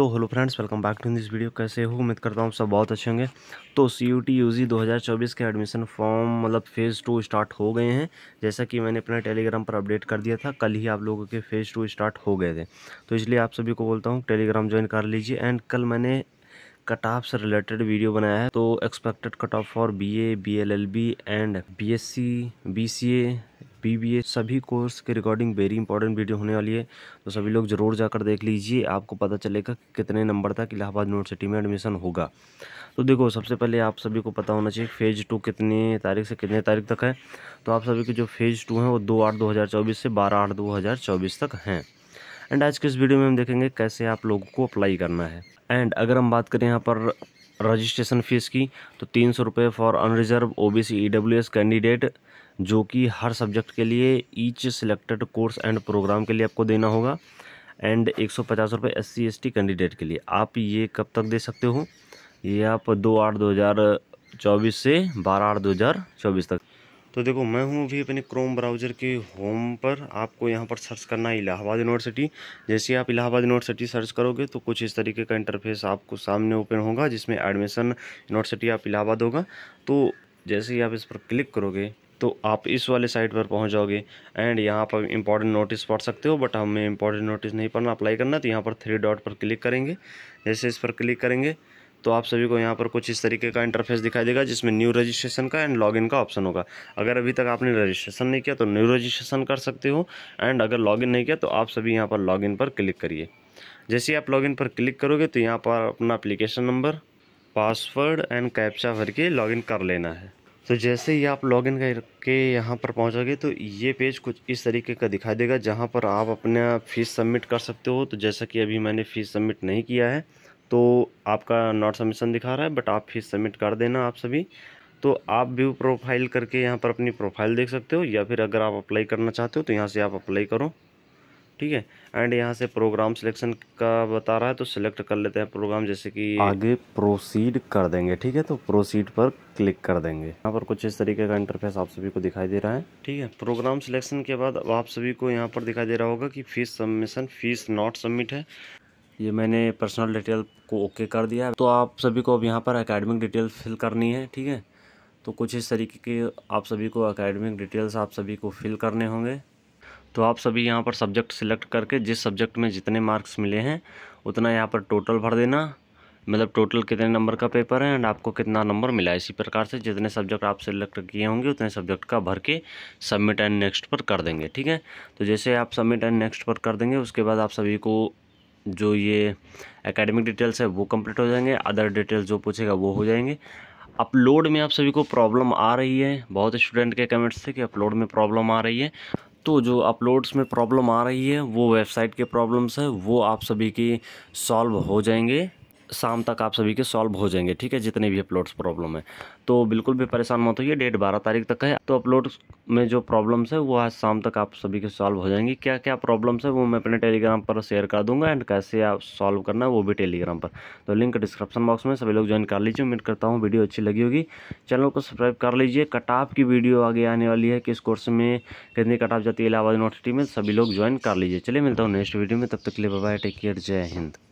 तो hello friends welcome back to this video कैसे हो उम्मीद करता हूँ सब बहुत अच्छे होंगे तो C U T U G दो के एडमिशन फॉर्म मतलब फ़ेज़ टू स्टार्ट हो गए हैं जैसा कि मैंने अपने टेलीग्राम पर अपडेट कर दिया था कल ही आप लोगों के फ़ेज़ टू स्टार्ट हो गए थे तो इसलिए आप सभी को बोलता हूँ टेलीग्राम ज्वाइन कर लीजिए एंड कल मैंने कट ऑफ से रिलेटेड वीडियो बनाया है तो expected cut off for B A B L L B and B S C B C A B सभी कोर्स के रिकॉर्डिंग वेरी इंपॉर्टेंट वीडियो होने वाली है तो सभी लोग ज़रूर जाकर देख लीजिए आपको पता चलेगा कि कितने नंबर तक इलाहाबाद यूनिवर्सिटी में एडमिशन होगा तो देखो सबसे पहले आप सभी को पता होना चाहिए फ़ेज़ टू कितने तारीख से कितने तारीख तक है तो आप सभी के जो फ़ेज़ टू हैं वो दो आठ दो हज़ार चौबीस से बारह आठ दो हज़ार चौबीस तक हैं एंड आज के इस वीडियो में हम देखेंगे कैसे आप लोगों को अप्लाई करना है एंड अगर हम बात करें यहाँ पर रजिस्ट्रेशन फ़ीस की तो तीन सौ रुपये for unreserved B C candidate जो कि हर सब्जेक्ट के लिए each selected course and program के लिए आपको देना होगा एंड एक सौ पचास रुपये S C S T candidate के लिए आप ये कब तक दे सकते हो ये आप दो आठ दो हज़ार चौबीस से बारह आठ दो हज़ार चौबीस तक तो देखो मैं हूँ अभी अपने क्रोम ब्राउज़र के होम पर आपको यहाँ पर सर्च करना है इलाहाबाद यूनिवर्सिटी जैसे आप इलाहाबाद यूनिवर्सिटी सर्च करोगे तो कुछ इस तरीके का इंटरफेस आपको सामने ओपन होगा जिसमें एडमिशन यूनिवर्सिटी आप इलाहाबाद होगा तो जैसे ही आप इस पर क्लिक करोगे तो आप इस वाले साइट पर पहुंच जाओगे एंड यहाँ पर इंपॉर्टेंट नोटिस पढ़ सकते हो बट हमें इंपॉर्टेंट नोटिस नहीं पढ़ना अप्लाई करना तो यहाँ पर थ्री डॉट पर क्लिक करेंगे जैसे इस पर क्लिक करेंगे तो आप सभी को यहाँ पर कुछ इस तरीके का इंटरफेस दिखाई देगा जिसमें न्यू रजिस्ट्रेशन का एंड लॉगिन का ऑप्शन होगा अगर अभी तक आपने रजिस्ट्रेशन नहीं किया तो न्यू रजिस्ट्रेशन कर सकते हो एंड अगर लॉगिन नहीं किया तो आप सभी यहाँ पर लॉगिन पर क्लिक करिए जैसे ही आप लॉगिन पर क्लिक करोगे तो यहाँ पर अपना application number password and captcha भर के लॉगिन कर लेना है तो जैसे ही आप लॉगिन करके यहाँ पर पहुँचोगे तो ये पेज कुछ इस तरीके का दिखाई देगा जहाँ पर आप अपना फ़ीस सबमिट कर सकते हो तो जैसा कि अभी मैंने फ़ीस सबमिट नहीं किया है तो आपका नॉट सबमिशन दिखा रहा है बट आप फिर सबमिट कर देना आप सभी तो आप व्यू प्रोफाइल करके यहाँ पर अपनी प्रोफाइल देख सकते हो या फिर अगर आप अप्लाई करना चाहते हो तो यहाँ से आप अप्लाई करो ठीक है एंड यहाँ से प्रोग्राम सिलेक्शन का बता रहा है तो सिलेक्ट कर लेते हैं प्रोग्राम जैसे कि आगे प्रोसीड कर देंगे ठीक है तो प्रोसीड पर क्लिक कर देंगे यहाँ पर कुछ इस तरीके का इंटरफेस आप सभी को दिखाई दे रहा है ठीक है प्रोग्राम सिलेक्शन के बाद आप सभी को यहाँ पर दिखाई दे रहा होगा कि fees submission fees not submit है ये मैंने पर्सनल डिटेल को ओके कर दिया है तो आप सभी को अब यहाँ पर अकेडमिक डिटेल फिल करनी है ठीक है तो कुछ इस तरीके के आप सभी को अकेडमिक डिटेल्स आप सभी को फिल करने होंगे तो आप सभी यहाँ पर सब्जेक्ट सिलेक्ट करके जिस सब्जेक्ट में जितने मार्क्स मिले हैं उतना यहाँ पर टोटल भर देना मतलब टोटल कितने नंबर का पेपर है एंड आपको कितना नंबर मिला है इसी प्रकार से जितने सब्जेक्ट आप सिलेक्ट किए होंगे उतने सब्जेक्ट का भर के सबमिट एंड नेक्स्ट पर कर देंगे ठीक है तो जैसे आप सबमिट एंड नेक्स्ट पर कर देंगे उसके बाद आप सभी को जो ये एकेडमिक डिटेल्स है वो कंप्लीट हो जाएंगे अदर डिटेल्स जो पूछेगा वो हो जाएंगे अपलोड में आप सभी को प्रॉब्लम आ रही है बहुत स्टूडेंट के कमेंट्स थे कि अपलोड में प्रॉब्लम आ रही है तो जो अपलोड्स में प्रॉब्लम आ रही है वो वेबसाइट के प्रॉब्लम्स है वो आप सभी की सॉल्व हो जाएंगे शाम तक आप सभी के सॉल्व हो जाएंगे ठीक है जितने भी अपलोड्स प्रॉब्लम है तो बिल्कुल भी परेशान मत होइए डेट बारह तारीख तक है तो अपलोड्स में जो प्रॉब्लम्स है वो आज शाम तक आप सभी के सॉल्व हो जाएंगी क्या क्या प्रॉब्लम्स है वो मैं अपने टेलीग्राम पर शेयर कर दूंगा एंड कैसे आप सॉल्व करना है वो भी टेलीग्राम पर तो लिंक डिस्क्रिप्शन बॉक्स में सभी लोग ज्वाइन कर लीजिए उम्मीद करता हूँ वीडियो अच्छी लगी होगी चैनल को सब्सक्राइब कर लीजिए कट ऑफ की वीडियो आगे आने वाली है किस कोर्स में कितनी कट ऑफ जाती है इलाहाबाद यूनिवर्सिटी में सभी लोग ज्वाइन कर लीजिए चलिए मिलता हूँ नेक्स्ट वीडियो में तब तक के लिए बाय टेक केयर जय हिंद